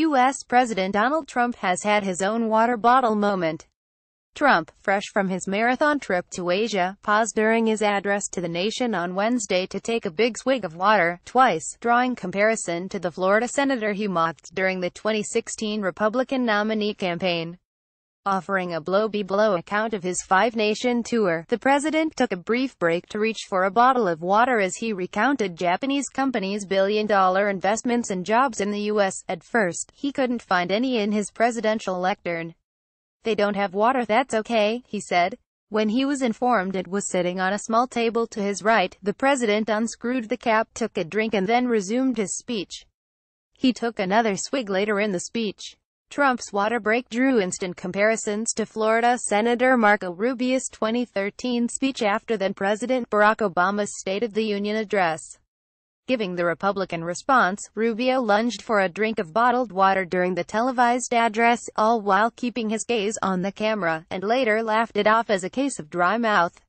U.S. President Donald Trump has had his own water bottle moment. Trump, fresh from his marathon trip to Asia, paused during his address to the nation on Wednesday to take a big swig of water, twice, drawing comparison to the Florida Senator he mocked during the 2016 Republican nominee campaign. Offering a blow-by-blow -blow account of his five-nation tour, the president took a brief break to reach for a bottle of water as he recounted Japanese companies' billion-dollar investments and jobs in the U.S. At first, he couldn't find any in his presidential lectern. They don't have water that's okay, he said. When he was informed it was sitting on a small table to his right, the president unscrewed the cap, took a drink and then resumed his speech. He took another swig later in the speech. Trump's water break drew instant comparisons to Florida Senator Marco Rubio's 2013 speech after then-President Barack Obama's State of the Union address. Giving the Republican response, Rubio lunged for a drink of bottled water during the televised address, all while keeping his gaze on the camera, and later laughed it off as a case of dry mouth.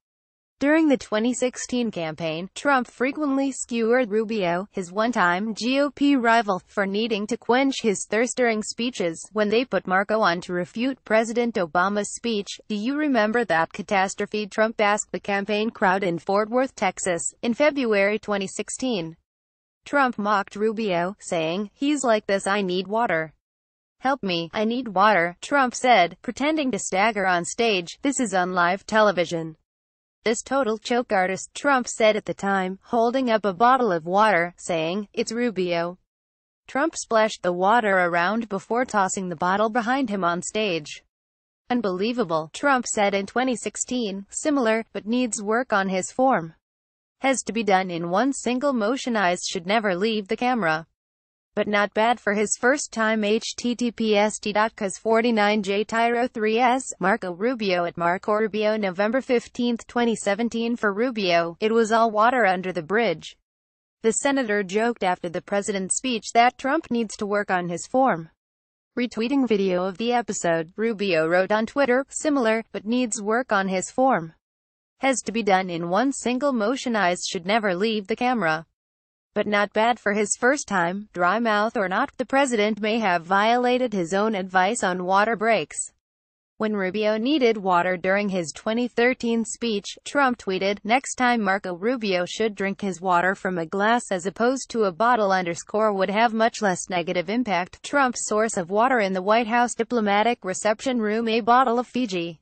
During the 2016 campaign, Trump frequently skewered Rubio, his one-time GOP rival, for needing to quench his thirst during speeches when they put Marco on to refute President Obama's speech. Do you remember that catastrophe? Trump asked the campaign crowd in Fort Worth, Texas, in February 2016. Trump mocked Rubio, saying, he's like this I need water. Help me, I need water, Trump said, pretending to stagger on stage, this is on live television this total choke artist Trump said at the time, holding up a bottle of water, saying, It's Rubio. Trump splashed the water around before tossing the bottle behind him on stage. Unbelievable, Trump said in 2016, similar, but needs work on his form. Has to be done in one single motion eyes should never leave the camera but not bad for his first time https 49 j Tyro 3s, Marco Rubio at Marco Rubio November 15, 2017 For Rubio, it was all water under the bridge. The senator joked after the president's speech that Trump needs to work on his form. Retweeting video of the episode, Rubio wrote on Twitter, similar, but needs work on his form. Has to be done in one single motion eyes should never leave the camera but not bad for his first time. Dry mouth or not, the president may have violated his own advice on water breaks. When Rubio needed water during his 2013 speech, Trump tweeted, next time Marco Rubio should drink his water from a glass as opposed to a bottle underscore would have much less negative impact. Trump's source of water in the White House diplomatic reception room A bottle of Fiji.